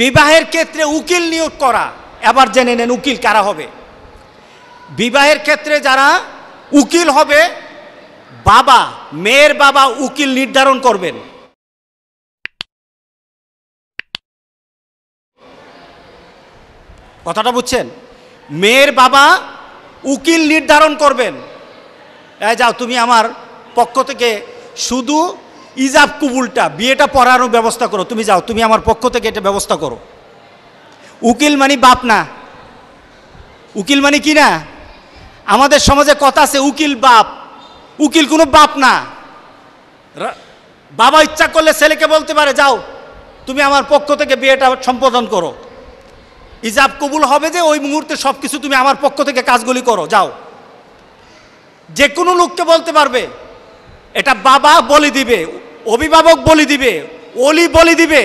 বিবাহের ক্ষেত্রে উকিল নিয়োগ করা এবার জেনে নেন উকিল কারা হবে বিবাহের ক্ষেত্রে যারা উকিল হবে বাবা মেয়ের বাবা উকিল নির্ধারণ করবেন কথাটা বুঝছেন মেয়ের বাবা উকিল নির্ধারণ করবেন যাও তুমি আমার পক্ষ থেকে শুধু ইজাব কুবুলটা বিয়েটা পড়ানোর ব্যবস্থা করো তুমি যাও তুমি আমার পক্ষ থেকে এটা ব্যবস্থা করো উকিল মানে বাপ না উকিল মানে কি না আমাদের সমাজে কথা আছে উকিল বাপ উকিল কোনো বাপ না বাবা ইচ্ছা করলে ছেলেকে বলতে পারে যাও তুমি আমার পক্ষ থেকে বিয়েটা সম্পাদন করো ইজাব কবুল হবে যে ওই মুহূর্তে সব কিছু তুমি আমার পক্ষ থেকে কাজগুলি করো যাও যে কোনো লোককে বলতে পারবে এটা বাবা বলি দিবে অভিভাবক বলি দিবে অলি বলি দিবে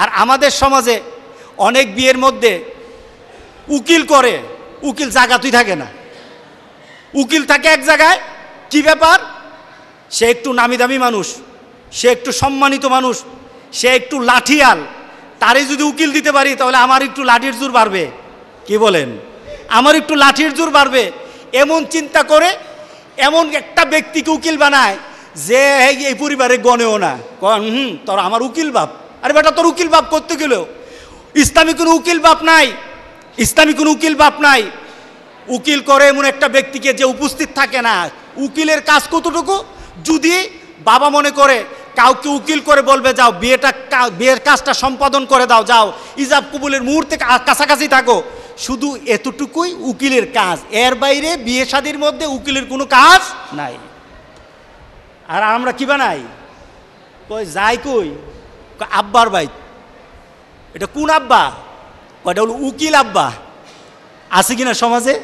আর আমাদের সমাজে অনেক বিয়ের মধ্যে উকিল করে উকিল তুই থাকে না উকিল থাকে এক জায়গায় কি ব্যাপার সে একটু নামি দামি মানুষ সে একটু সম্মানিত মানুষ সে একটু লাঠিয়াল তারই যদি উকিল দিতে পারি তাহলে আমার একটু লাঠির জোর বাড়বে কি বলেন আমার একটু লাঠির জোর বাড়বে এমন চিন্তা করে এমন একটা ব্যক্তিকে উকিল বানায় যে এই পরিবারে গণেও না কন হুম তোর আমার উকিল বাপ আরে বেটা তোর উকিল বাপ করতে গেল ইসলামী কোনো উকিল বাপ নাই ইসলামী কোনো উকিল বাপ নাই উকিল করে এমন একটা ব্যক্তিকে যে উপস্থিত থাকে না উকিলের কাজ কতটুকু যদি বাবা মনে করে কাউকে উকিল করে বলবে যাও বিয়েটা বিয়ের কাজটা সম্পাদন করে দাও যাও ইজাব কবুলের মুহূর্তে কাছাকাছি থাকো শুধু এতটুকুই উকিলের কাজ এর বাইরে বিয়ে শাদির মধ্যে উকিলের কোনো কাজ নাই আর আমরা কি বানাই কই যাই কই আব্বার বাই এটা কোন আব্বা কয়টা হলো উকিল আব্বা আছে কিনা সমাজে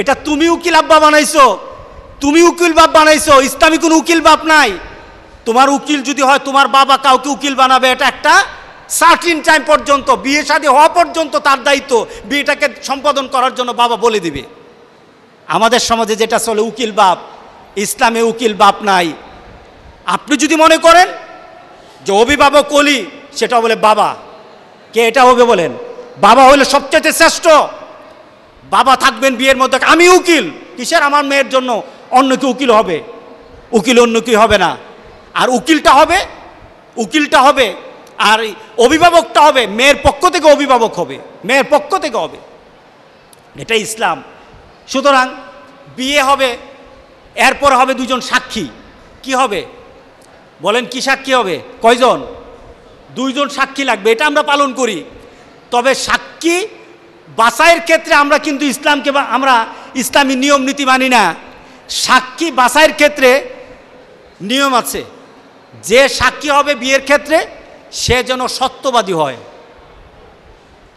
এটা তুমি উকিল আব্বা বানাইছো তুমি উকিল বাপ বানাইছো ইসলামী কোনো উকিল বাপ নাই তোমার উকিল যদি হয় তোমার বাবা কাউকে উকিল বানাবে এটা একটা সার্টিন টাইম পর্যন্ত বিয়ে শাদী হওয়া পর্যন্ত তার দায়িত্ব বিয়েটাকে সম্পাদন করার জন্য বাবা বলে দিবে আমাদের সমাজে যেটা চলে উকিল বাপ ইসলামে উকিল বাপ নাই আপনি যদি মনে করেন যে অভিভাবক কলি সেটা বলে বাবা কে এটা হবে বলেন বাবা হলে সবচেয়ে শ্রেষ্ঠ বাবা থাকবেন বিয়ের মধ্যে আমি উকিল কিসের আমার মেয়ের জন্য অন্য কি উকিল হবে উকিল অন্য কি হবে না আর উকিলটা হবে উকিলটা হবে আর অভিভাবকটা হবে মেয়ের পক্ষ থেকে অভিভাবক হবে মেয়ের পক্ষ থেকে হবে এটা ইসলাম সুতরাং বিয়ে হবে এরপর হবে দুজন সাক্ষী কি হবে বলেন কি সাক্ষী হবে কয়জন দুইজন সাক্ষী লাগবে এটা আমরা পালন করি তবে সাক্ষী বাসায়ের ক্ষেত্রে আমরা কিন্তু ইসলামকে আমরা ইসলামী নিয়ম নীতি মানি না সাক্ষী বাসায়ের ক্ষেত্রে নিয়ম আছে যে সাক্ষী হবে বিয়ের ক্ষেত্রে সে যেন সত্যবাদী হয়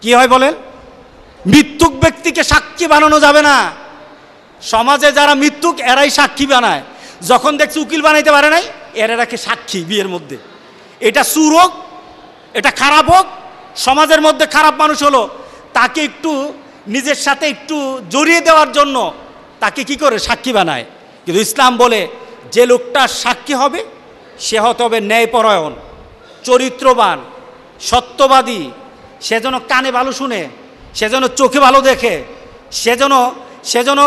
কি হয় বলেন মৃত্যুক ব্যক্তিকে সাক্ষী বানানো যাবে না সমাজে যারা মৃত্যুক এরাই সাক্ষী বানায় যখন দেখছি উকিল বানাইতে পারে নাই এরা রাখে সাক্ষী বিয়ের মধ্যে এটা সুর হোক এটা খারাপ হোক সমাজের মধ্যে খারাপ মানুষ হলো তাকে একটু নিজের সাথে একটু জড়িয়ে দেওয়ার জন্য তাকে কি করে সাক্ষী বানায় কিন্তু ইসলাম বলে যে লোকটা সাক্ষী হবে সে হতে হবে ন্যায়পরায়ণ চরিত্রবান সত্যবাদী সে যেন কানে ভালো শুনে সে যেন চোখে ভালো দেখে সে যেন সে যেন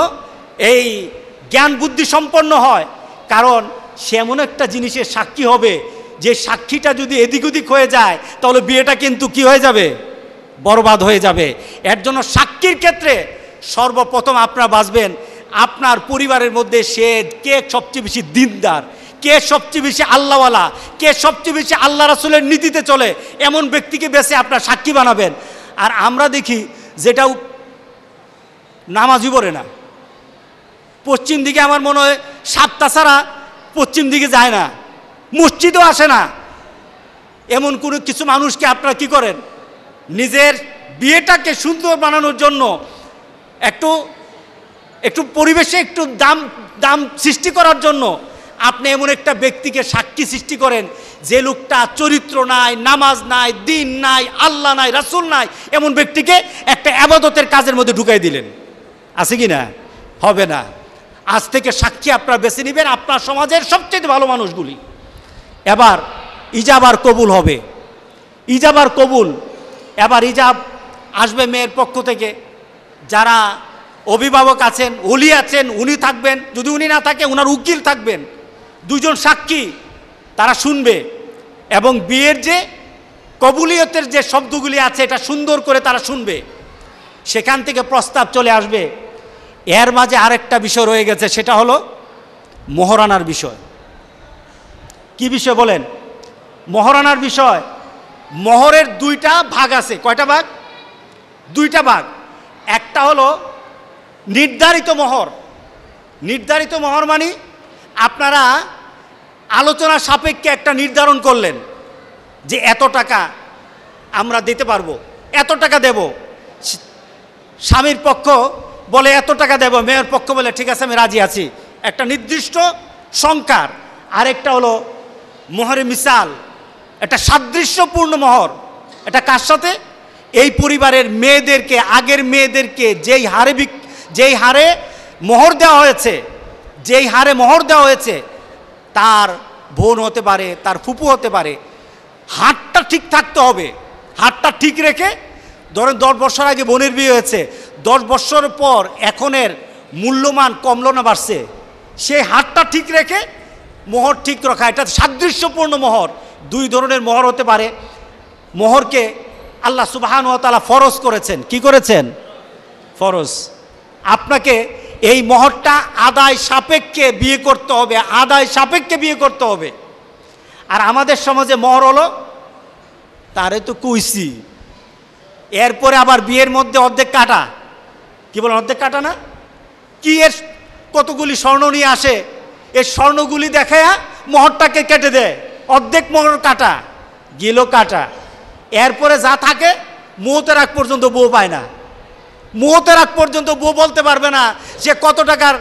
এই জ্ঞান বুদ্ধি সম্পন্ন হয় কারণ সে এমন একটা জিনিসের সাক্ষী হবে যে সাক্ষীটা যদি এদিক ওদিক হয়ে যায় তাহলে বিয়েটা কিন্তু কি হয়ে যাবে বরবাদ হয়ে যাবে এর জন্য সাক্ষীর ক্ষেত্রে সর্বপ্রথম আপনারা বাঁচবেন আপনার পরিবারের মধ্যে সে কে সবচেয়ে বেশি দিনদার কে সবচেয়ে বেশি আল্লাহওয়ালা কে সবচেয়ে বেশি আল্লাহ রাসুলের নীতিতে চলে এমন ব্যক্তিকে বেছে আপনার সাক্ষী বানাবেন আর আমরা দেখি যেটাও নামাজই পড়ে না পশ্চিম দিকে আমার মনে হয় সাতটা ছাড়া পশ্চিম দিকে যায় না মসজিদও আসে না এমন কোনো কিছু মানুষকে আপনারা কি করেন নিজের বিয়েটাকে সুন্দর বানানোর জন্য একটু একটু পরিবেশে একটু দাম দাম সৃষ্টি করার জন্য আপনি এমন একটা ব্যক্তিকে সাক্ষী সৃষ্টি করেন যে লোকটা চরিত্র নাই নামাজ নাই দিন নাই আল্লাহ নাই রাসুল নাই এমন ব্যক্তিকে একটা আবাদতের কাজের মধ্যে ঢুকাই দিলেন আছে কি না হবে না আজ থেকে সাক্ষী আপনারা বেছে নেবেন আপনার সমাজের সবচেয়ে ভালো মানুষগুলি এবার ইজাবার কবুল হবে ইজাবার কবুল এবার ইজাব আসবে মেয়ের পক্ষ থেকে যারা অভিভাবক আছেন উলি আছেন উনি থাকবেন যদি উনি না থাকে ওনার উকিল থাকবেন দুজন সাক্ষী তারা শুনবে এবং বিয়ের যে কবুলিয়তের যে শব্দগুলি আছে এটা সুন্দর করে তারা শুনবে সেখান থেকে প্রস্তাব চলে আসবে এর মাঝে আরেকটা বিষয় রয়ে গেছে সেটা হলো মহরানার বিষয় কি বিষয় বলেন মহরানার বিষয় মহরের দুইটা ভাগ আছে কয়টা ভাগ দুইটা ভাগ একটা হলো নির্ধারিত মহর নির্ধারিত মহর মানে আপনারা আলোচনা সাপেক্ষে একটা নির্ধারণ করলেন যে এত টাকা আমরা দিতে পারবো এত টাকা দেব স্বামীর পক্ষ বলে এত টাকা দেব মেয়ের পক্ষ বলে ঠিক আছে আমি রাজি আছি একটা নির্দিষ্ট সংখ্যার আরেকটা হলো মোহরে মিশাল একটা সাদৃশ্যপূর্ণ মোহর এটা কার সাথে এই পরিবারের মেয়েদেরকে আগের মেয়েদেরকে যেই হারে যেই হারে মোহর দেওয়া হয়েছে যেই হারে মোহর দেওয়া হয়েছে তার বোন হতে পারে তার ফুপু হতে পারে হাটটা ঠিক থাকতে হবে হাটটা ঠিক রেখে ধরেন দশ বছর আগে বোনের বিয়ে হয়েছে দশ বছর পর এখনের মূল্যমান কমল না বাড়ছে সেই হাটটা ঠিক রেখে মোহর ঠিক রাখা এটা সাদৃশ্যপূর্ণ মোহর দুই ধরনের মোহর হতে পারে মোহরকে আল্লাহ সুবাহান তালা ফরজ করেছেন কি করেছেন ফরজ আপনাকে এই মহরটা আদায় সাপেক্ষে বিয়ে করতে হবে আদায় সাপেক্ষে বিয়ে করতে হবে আর আমাদের সমাজে মহর হলো তারে তো কুইসি এরপরে আবার বিয়ের মধ্যে অর্ধেক কাটা কি বলেন অর্ধেক কাটা না কি এর কতগুলি স্বর্ণ নিয়ে আসে এর স্বর্ণগুলি দেখায়া মহরটাকে কেটে দেয় অর্ধেক মহর কাটা গেল কাটা এরপরে যা থাকে মৌতের আগ পর্যন্ত বউ পায় না মুহূর্তের আগ পর্যন্ত বউ বলতে পারবে না সে কত টাকার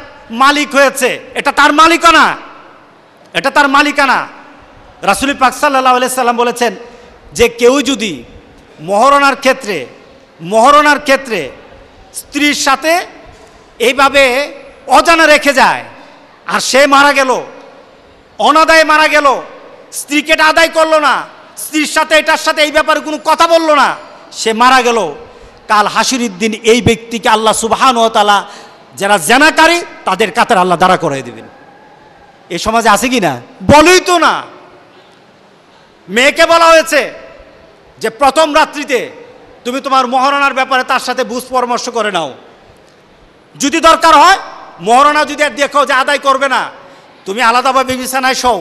মালিক হয়েছে এটা তার মালিকানা এটা তার মালিকানা রাসুলি পাক সাল্লাহ সাল্লাম বলেছেন যে কেউ যদি মহরণার ক্ষেত্রে মহরণার ক্ষেত্রে স্ত্রীর সাথে এইভাবে অজানা রেখে যায় আর সে মারা গেল অনাদায় মারা গেল স্ত্রীকে এটা আদায় করলো না স্ত্রীর সাথে এটার সাথে এই ব্যাপারে কোনো কথা বলল না সে মারা গেল কাল হাসির দিন এই ব্যক্তিকে আল্লাহ সুবাহান ও তালা যারা জেনাকারী তাদের কাতার আল্লাহ দাঁড়া করাই দেবেন এই সমাজে আছে কি না বলেই তো না মেয়েকে বলা হয়েছে যে প্রথম রাত্রিতে তুমি তোমার মহারণার ব্যাপারে তার সাথে বুঝ পরামর্শ করে নাও যদি দরকার হয় মহারণা যদি আর দেখো যে আদায় করবে না তুমি আলাদাভাবে বিছানায় শো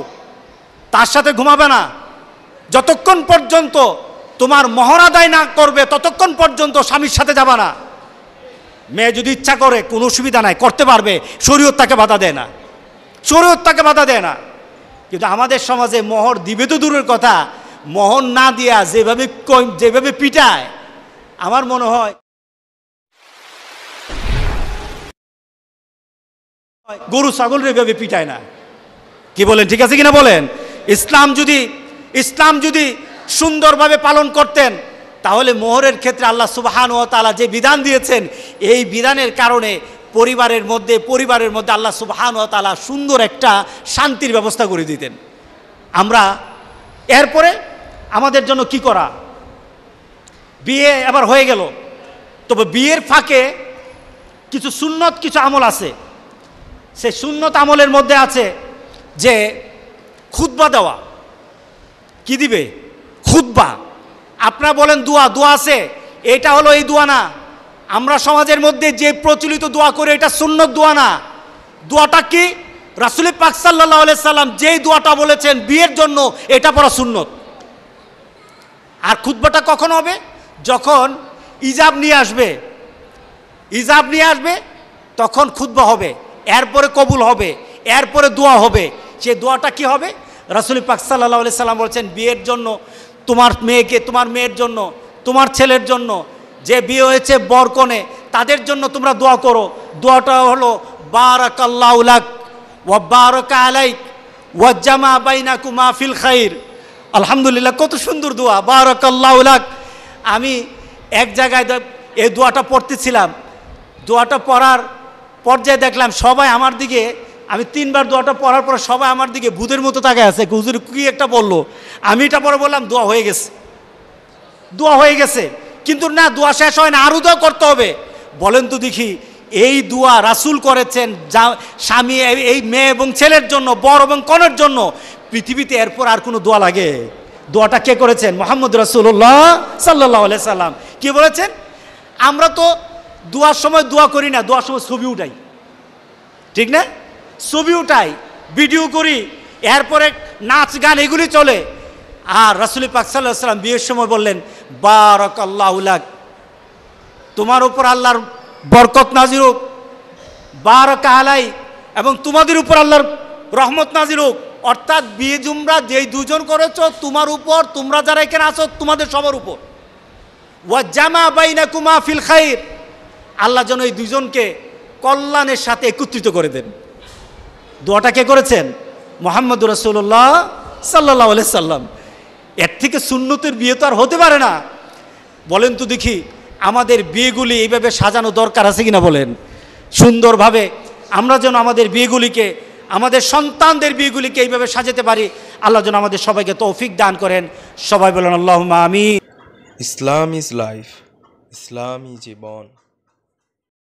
তার সাথে ঘুমাবে না যতক্ষণ পর্যন্ত তোমার মহরাদায় না করবে ততক্ষণ পর্যন্ত স্বামীর সাথে যাবা না মেয়ে যদি ইচ্ছা করে কোনো সুবিধা নাই করতে পারবে শরীয়ত তাকে বাধা দেয় না শরীয়ত তাকে বাধা দেয় না কিন্তু আমাদের সমাজে মোহর দিবে তো দূরের কথা মোহর না দিয়া যেভাবে যেভাবে পিটায় আমার মনে হয় গরু ছাগল এভাবে পিটায় না কি বলেন ঠিক আছে কিনা বলেন ইসলাম যদি ইসলাম যদি সুন্দরভাবে পালন করতেন তাহলে মোহরের ক্ষেত্রে আল্লাহ সুবাহান ও তালা যে বিধান দিয়েছেন এই বিধানের কারণে পরিবারের মধ্যে পরিবারের মধ্যে আল্লাহ সুবাহান ও তালা সুন্দর একটা শান্তির ব্যবস্থা করে দিতেন আমরা এরপরে আমাদের জন্য কি করা বিয়ে এবার হয়ে গেল তবে বিয়ের ফাঁকে কিছু সুন্নত কিছু আমল আছে সেই সুন্নত আমলের মধ্যে আছে যে খুতবা দেওয়া কি দিবে খুদ্া আপনারা বলেন দোয়া দোয়া আছে এটা হলো এই দোয়া না আমরা সমাজের মধ্যে যে প্রচলিত দোয়া করে এটা শূন্য দোয়া না দোয়াটা কি রাসুলি পাক সাল্লাহ সাল্লাম যেই দোয়াটা বলেছেন বিয়ের জন্য এটা পড়া সুন্নত আর খুদ্বাটা কখন হবে যখন ইজাব নিয়ে আসবে ইজাব নিয়ে আসবে তখন খুদ্া হবে এরপরে কবুল হবে এরপরে দোয়া হবে সে দোয়াটা কি হবে রাসুলি পাক সাল্লাহ সাল্লাম বলেছেন বিয়ের জন্য তোমার মেয়েকে তোমার মেয়ের জন্য তোমার ছেলের জন্য যে বিয়ে হয়েছে বরকনে তাদের জন্য তোমরা দোয়া করো দোয়াটা হলো বারাকাল্লাউলাক ও বারকা আলাইক ও জামা বাইনা কুমা ফিল খাইর আলহামদুলিল্লাহ কত সুন্দর দোয়া বারাকাল্লাউলাক আমি এক জায়গায় এই দোয়াটা পড়তেছিলাম দোয়াটা পড়ার পর্যায়ে দেখলাম সবাই আমার দিকে আমি তিনবার দোয়াটা পড়ার পর সবাই আমার দিকে ভূতের মতো তাকে আছে হুজুর কি একটা বললো আমি এটা পরে বললাম দোয়া হয়ে গেছে দোয়া হয়ে গেছে কিন্তু না দোয়া শেষ হয় না আরও দোয়া করতে হবে বলেন তো দেখি এই দোয়া রাসুল করেছেন যা স্বামী এই মেয়ে এবং ছেলের জন্য বর এবং কনের জন্য পৃথিবীতে এরপর আর কোনো দোয়া লাগে দোয়াটা কে করেছেন মোহাম্মদ রাসুল্লাহ সাল্লাহ সাল্লাম কি বলেছেন আমরা তো দোয়ার সময় দোয়া করি না দোয়ার সময় ছবি উঠাই ঠিক না ছবি উঠাই ভিডিও করি এরপরে নাচ গান এগুলি চলে আর রসুল পাক সাল্লাহ সাল্লাম বিয়ের সময় বললেন বারক উল্লাক তোমার উপর আল্লাহর বরকত নাজির হোক বারক আলাই এবং তোমাদের উপর আল্লাহর রহমত নাজির হোক অর্থাৎ বিয়ে জুমরা যেই দুজন করেছ তোমার উপর তোমরা যারা এখানে আছো তোমাদের সবার উপর ওয়া জামা বাইনা কুমা ফিল খাই আল্লাহ যেন এই দুজনকে কল্যাণের সাথে একত্রিত করে দেন দোয়াটা কে করেছেন মোহাম্মদ রসুল্লাহ সাল্লাহ সাল্লাম এর থেকে সুন্নতের বিয়ে তো আর হতে পারে না বলেন তো দেখি আমাদের বিয়েগুলি এইভাবে সাজানো দরকার আছে কিনা বলেন সুন্দরভাবে আমরা যেন আমাদের বিয়েগুলিকে আমাদের সন্তানদের বিয়েগুলিকে এইভাবে সাজাতে পারি আল্লাহ যেন আমাদের সবাইকে তৌফিক দান করেন সবাই বলেন আল্লাহ আমি ইসলাম ইজ লাইফ ইসলামই জীবন